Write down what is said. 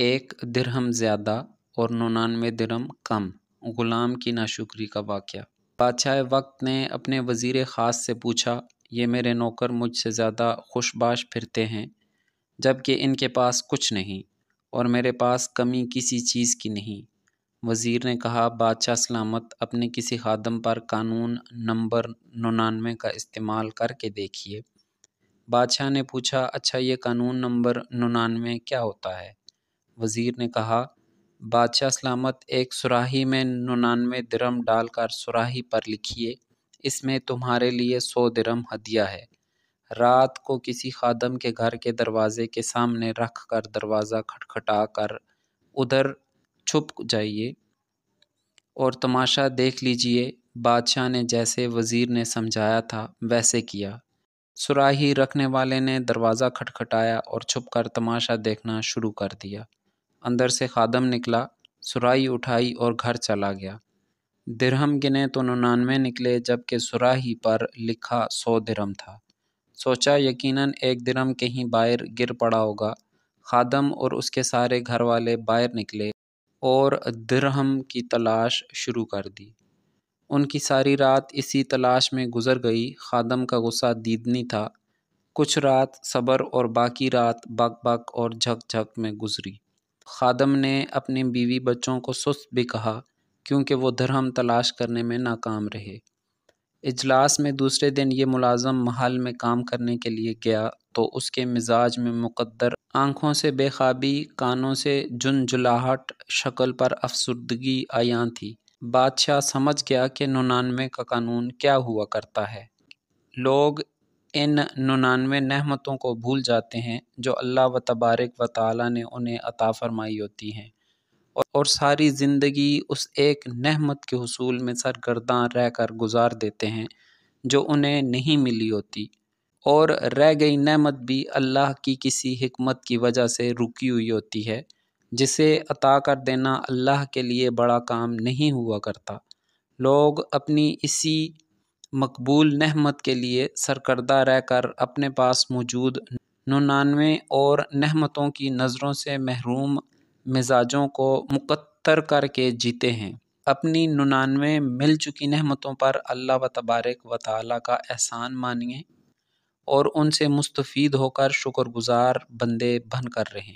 एक दिरहम ज़्यादा और नौनानवे दिरहम कम ग़ुलाम की नाशुक्री का वाक़ बादशाह वक्त ने अपने वज़ीर ख़ास से पूछा ये मेरे नौकर मुझसे ज़्यादा खुशबाश फिरते हैं जबकि इनके पास कुछ नहीं और मेरे पास कमी किसी चीज़ की नहीं वज़ीर ने कहा बादशाह सलामत अपने किसी खादम पर कानून नंबर नौनानवे का इस्तेमाल करके देखिए बादशाह ने पूछा अच्छा ये कानून नंबर नौनानवे क्या होता है वज़ीर ने कहा बादशाह सलामत एक सुराही में नन्नानवे डाल डालकर सुराही पर लिखिए इसमें तुम्हारे लिए सौ दरम हदिया है रात को किसी खादम के घर के दरवाज़े के सामने रख कर दरवाज़ा खटखटा कर उधर छुप जाइए और तमाशा देख लीजिए बादशाह ने जैसे वज़ीर ने समझाया था वैसे किया सुराही रखने वाले ने दरवाज़ा खटखटाया और छुपकर तमाशा देखना शुरू कर दिया अंदर से खादम निकला सुराही उठाई और घर चला गया दिरहम गिने तो नुनानवे निकले जबकि सुराही पर लिखा सौ दिरहम था सोचा यकीनन एक दिरहम कहीं बाहर गिर पड़ा होगा खादम और उसके सारे घर वाले बाहर निकले और दिरहम की तलाश शुरू कर दी उनकी सारी रात इसी तलाश में गुजर गई खादम का गुस्सा दीदनी था कुछ रात सब्र और बाकी रात बक बक और झक झक में गुजरी खादम ने अपनी बीवी बच्चों को सुस्त भी कहा क्योंकि वो धर्म तलाश करने में नाकाम रहे इजलास में दूसरे दिन ये मुलाजम महल में काम करने के लिए गया तो उसके मिजाज में मुकद्दर आँखों से बेखाबी कानों से जुनजुलाहट शक्ल पर अफसरदगी आया थी बादशाह समझ गया कि नुनानवे का कानून क्या हुआ करता है लोग इन नुनानवे नहमतों को भूल जाते हैं जो अल्लाह व तबारक व ताली ने उन्हें अता फ़रमाई होती हैं और सारी ज़िंदगी उस एक नहमत के हसूल में सरगर्दा रह कर गुजार देते हैं जो उन्हें नहीं मिली होती और रह गई नहमत भी अल्लाह की किसी हमत की वजह से रुकी हुई होती है जिसे अता कर देना अल्लाह के लिए बड़ा काम नहीं हुआ करता लोग अपनी इसी मकबूल नहमत के लिए सरकर्दा रहकर अपने पास मौजूद नानवे और नहमतों की नज़रों से महरूम मिजाजों को मुकत्तर करके जीते हैं अपनी नुनानवे मिल चुकी नहमतों पर अल्लाह व तबारक व ताली का एहसान मानिए और उनसे मुस्तफ़ीद होकर शुक्रगुजार बंदे बन कर रहें